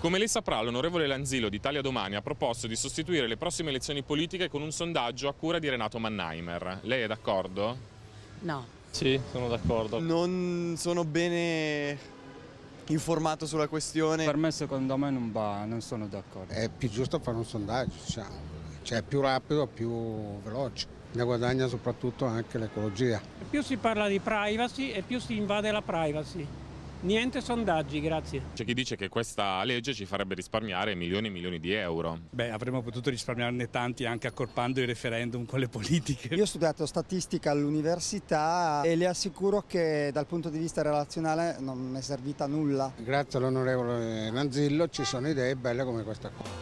Come lei saprà, l'onorevole Lanzillo d'Italia Domani ha proposto di sostituire le prossime elezioni politiche con un sondaggio a cura di Renato Mannheimer. Lei è d'accordo? No. Sì, sono d'accordo. Non sono bene informato sulla questione. Per me secondo me non va, non sono d'accordo. È più giusto fare un sondaggio, diciamo. Cioè è più rapido, più veloce. Ne guadagna soprattutto anche l'ecologia. Più si parla di privacy e più si invade la privacy. Niente sondaggi, grazie. C'è chi dice che questa legge ci farebbe risparmiare milioni e milioni di euro. Beh, avremmo potuto risparmiarne tanti anche accorpando i referendum con le politiche. Io ho studiato statistica all'università e le assicuro che dal punto di vista relazionale non mi è servita nulla. Grazie all'onorevole Nanzillo ci sono idee belle come questa qua.